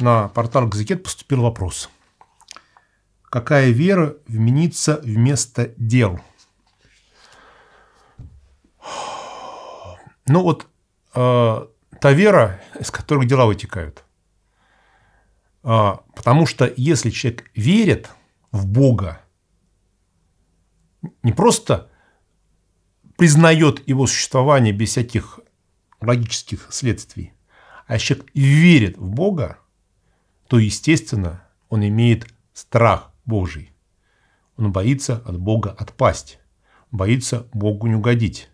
на портал Экзекет поступил вопрос. Какая вера вменится вместо дел? Ну вот э, та вера, из которой дела вытекают. Э, потому что если человек верит в Бога, не просто признает его существование без всяких логических следствий, а человек верит в Бога, то, естественно, он имеет страх Божий. Он боится от Бога отпасть, боится Богу не угодить.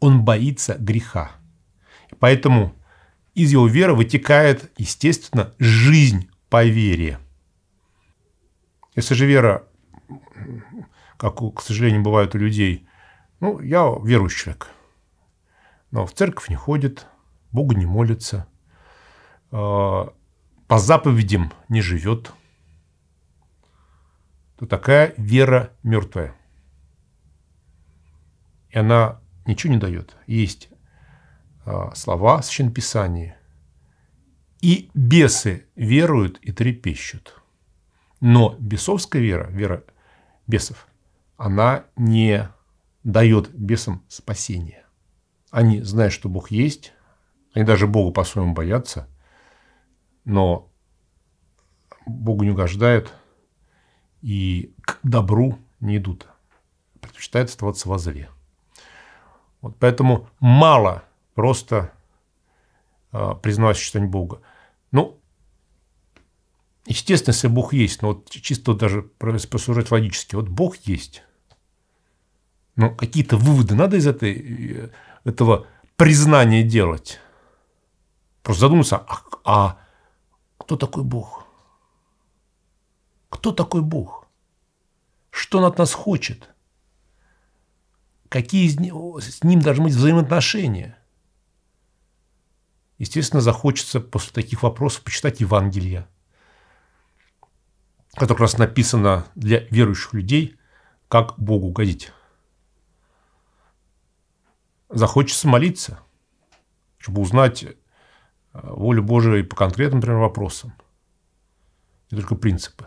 Он боится греха. И поэтому из его веры вытекает, естественно, жизнь по вере. Если же вера, как, к сожалению, бывает у людей, ну, я верующий человек, но в церковь не ходит, Богу не молится, а, по заповедям не живет, то такая вера мертвая. И она ничего не дает. Есть а, слова в Писания «И бесы веруют и трепещут». Но бесовская вера, вера бесов, она не дает бесам спасения. Они знают, что Бог есть, они даже Бога по-своему боятся – но Бога не угождают и к добру не идут. А Предпочитают оставаться во зле. Вот поэтому мало просто э, признавать существование Бога. Ну, естественно, если Бог есть, но вот чисто даже посужать логически, вот Бог есть. Но какие-то выводы надо из этой, э, этого признания делать. Просто задуматься, а, а кто такой Бог? Кто такой Бог? Что он от нас хочет? Какие с ним должны быть взаимоотношения? Естественно, захочется после таких вопросов почитать Евангелие, которое как раз написано для верующих людей, как Богу угодить. Захочется молиться, чтобы узнать, волю Божию по конкретным, например, вопросам. Не только принципы.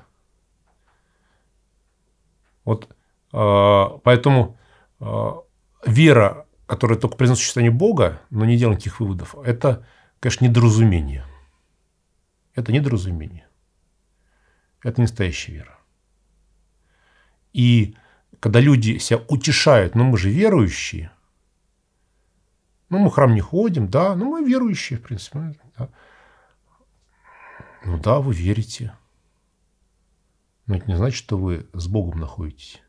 Вот а, поэтому а, вера, которая только признает существование Бога, но не делает никаких выводов, это, конечно, недоразумение. Это недоразумение. Это не настоящая вера. И когда люди себя утешают, но «Ну, мы же верующие, ну, мы в храм не ходим, да, Ну мы верующие, в принципе. Да. Ну да, вы верите. Но это не значит, что вы с Богом находитесь.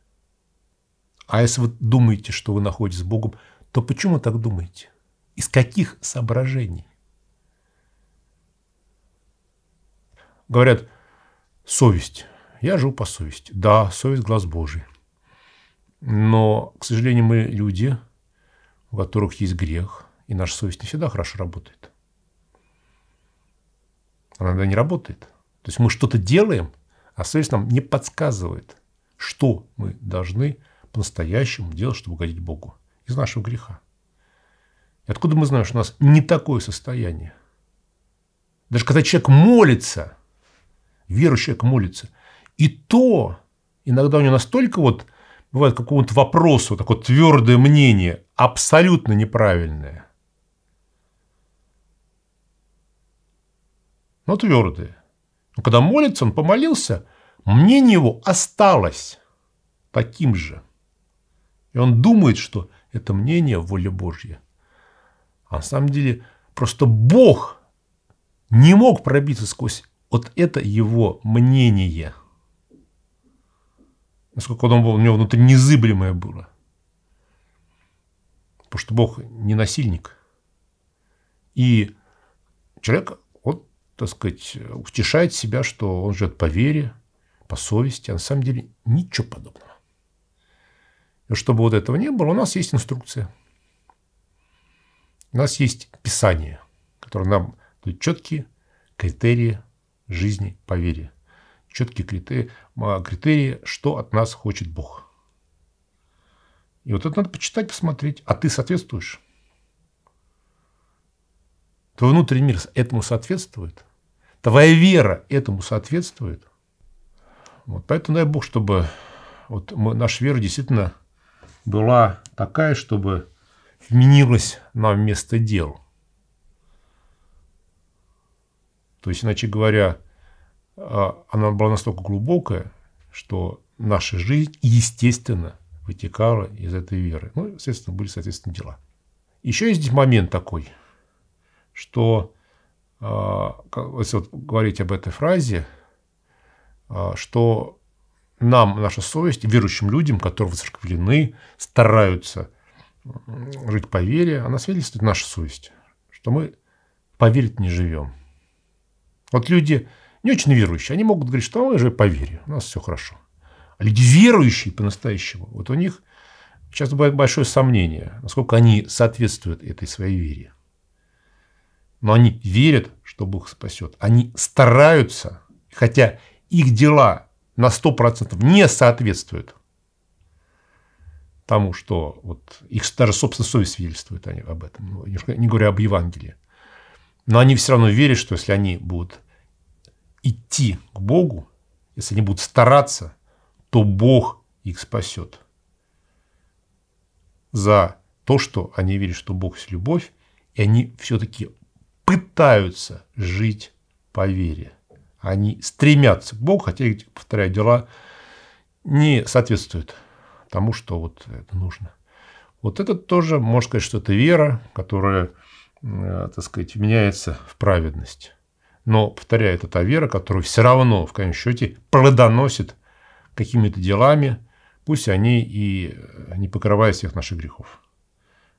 А если вы думаете, что вы находитесь с Богом, то почему вы так думаете? Из каких соображений? Говорят, совесть. Я живу по совести. Да, совесть – глаз Божий. Но, к сожалению, мы люди – у которых есть грех, и наша совесть не всегда хорошо работает. Она иногда не работает. То есть мы что-то делаем, а совесть нам не подсказывает, что мы должны по-настоящему делать, чтобы угодить Богу из нашего греха. И откуда мы знаем, что у нас не такое состояние? Даже когда человек молится, верующий человек молится, и то иногда у него настолько вот бывает какому-то вопросу, такое твердое мнение абсолютно неправильные. Но твердые. Но когда молится, он помолился, мнение его осталось таким же. И он думает, что это мнение воля Божья. А на самом деле просто Бог не мог пробиться сквозь вот это его мнение. Насколько оно у него внутри незыблемое было. Потому что Бог не насильник. И человек, он, так сказать, утешает себя, что он живет по вере, по совести, а на самом деле ничего подобного. И чтобы вот этого не было, у нас есть инструкция. У нас есть Писание, которое нам дает четкие критерии жизни по вере. Четкие критерии, критерии, что от нас хочет Бог. И вот это надо почитать, посмотреть, а ты соответствуешь. Твой внутренний мир этому соответствует. Твоя вера этому соответствует. Вот поэтому дай Бог, чтобы вот мы, наша вера действительно была такая, чтобы вменилась нам вместо дел. То есть, иначе говоря, а, она была настолько глубокая, что наша жизнь, естественно, вытекало из этой веры. Ну, соответственно, были, соответственно, дела. Еще есть момент такой, что, а, если вот говорить об этой фразе, а, что нам, наша совесть, верующим людям, которые воцерквлены, стараются жить по вере, она свидетельствует наша совесть, что мы поверить не живем. Вот люди не очень верующие, они могут говорить, что мы же по вере, у нас все хорошо – люди верующие по-настоящему, вот у них часто бывает большое сомнение, насколько они соответствуют этой своей вере. Но они верят, что Бог спасет. Они стараются, хотя их дела на 100% не соответствуют тому, что вот их даже собственная совесть свидетельствует они об этом, ну, не говоря об Евангелии. Но они все равно верят, что если они будут идти к Богу, если они будут стараться, то Бог их спасет. За то, что они верят, что Бог есть любовь, и они все-таки пытаются жить по вере. Они стремятся к Богу, хотя, повторяю, дела не соответствуют тому, что вот это нужно. Вот это тоже, можно сказать, что это вера, которая, э, так сказать, меняется в праведность. Но, повторяю, это та вера, которая все равно, в конечном счете, плодоносит какими-то делами, пусть они и э, не покрывают всех наших грехов.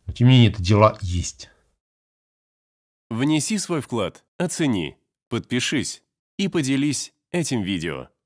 Но тем не менее, это дела есть. Внеси свой вклад, оцени, подпишись и поделись этим видео.